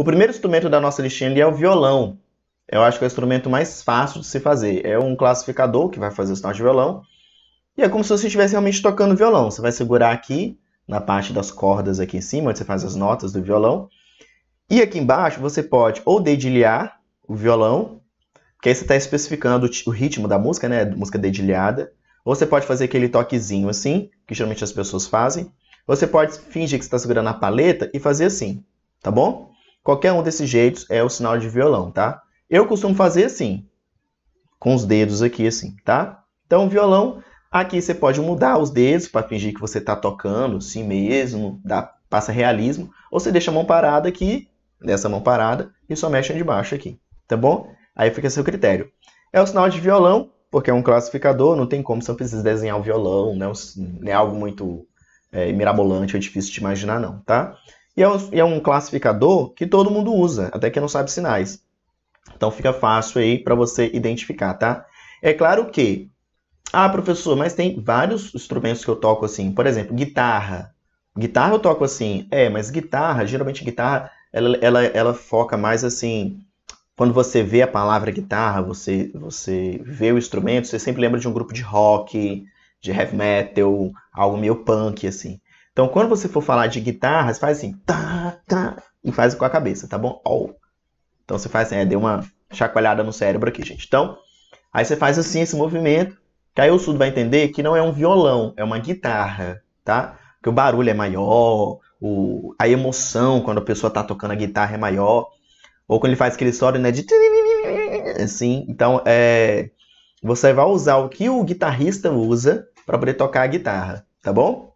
O primeiro instrumento da nossa listinha é o violão. Eu acho que é o instrumento mais fácil de se fazer. É um classificador que vai fazer o sinal de violão. E é como se você estivesse realmente tocando violão. Você vai segurar aqui, na parte das cordas aqui em cima, onde você faz as notas do violão. E aqui embaixo você pode ou dedilhar o violão, que aí você está especificando o ritmo da música, né? Música dedilhada. Ou você pode fazer aquele toquezinho assim, que geralmente as pessoas fazem. Ou você pode fingir que você está segurando a paleta e fazer assim, tá bom? Qualquer um desses jeitos é o sinal de violão, tá? Eu costumo fazer assim, com os dedos aqui assim, tá? Então, violão, aqui você pode mudar os dedos para fingir que você está tocando assim mesmo, dá, passa realismo, ou você deixa a mão parada aqui, dessa mão parada, e só mexe de baixo aqui, tá bom? Aí fica a seu critério. É o sinal de violão, porque é um classificador, não tem como, você não precisa desenhar o violão, não é, não é algo muito é, mirabolante ou difícil de imaginar não, tá? E é, um, e é um classificador que todo mundo usa, até quem não sabe sinais. Então fica fácil aí para você identificar, tá? É claro que, ah, professor, mas tem vários instrumentos que eu toco assim. Por exemplo, guitarra. Guitarra eu toco assim. É, mas guitarra, geralmente guitarra, ela, ela, ela foca mais assim. Quando você vê a palavra guitarra, você, você vê o instrumento, você sempre lembra de um grupo de rock, de heavy metal, algo meio punk, assim. Então, quando você for falar de guitarras, faz assim, tá, tá, e faz com a cabeça, tá bom? Oh. Então, você faz assim, é, deu uma chacoalhada no cérebro aqui, gente. Então, aí você faz assim, esse movimento, que aí o surdo vai entender que não é um violão, é uma guitarra, tá? Porque o barulho é maior, o, a emoção quando a pessoa tá tocando a guitarra é maior, ou quando ele faz aquele solo, né, de... Assim, então, é... Você vai usar o que o guitarrista usa para poder tocar a guitarra, tá bom?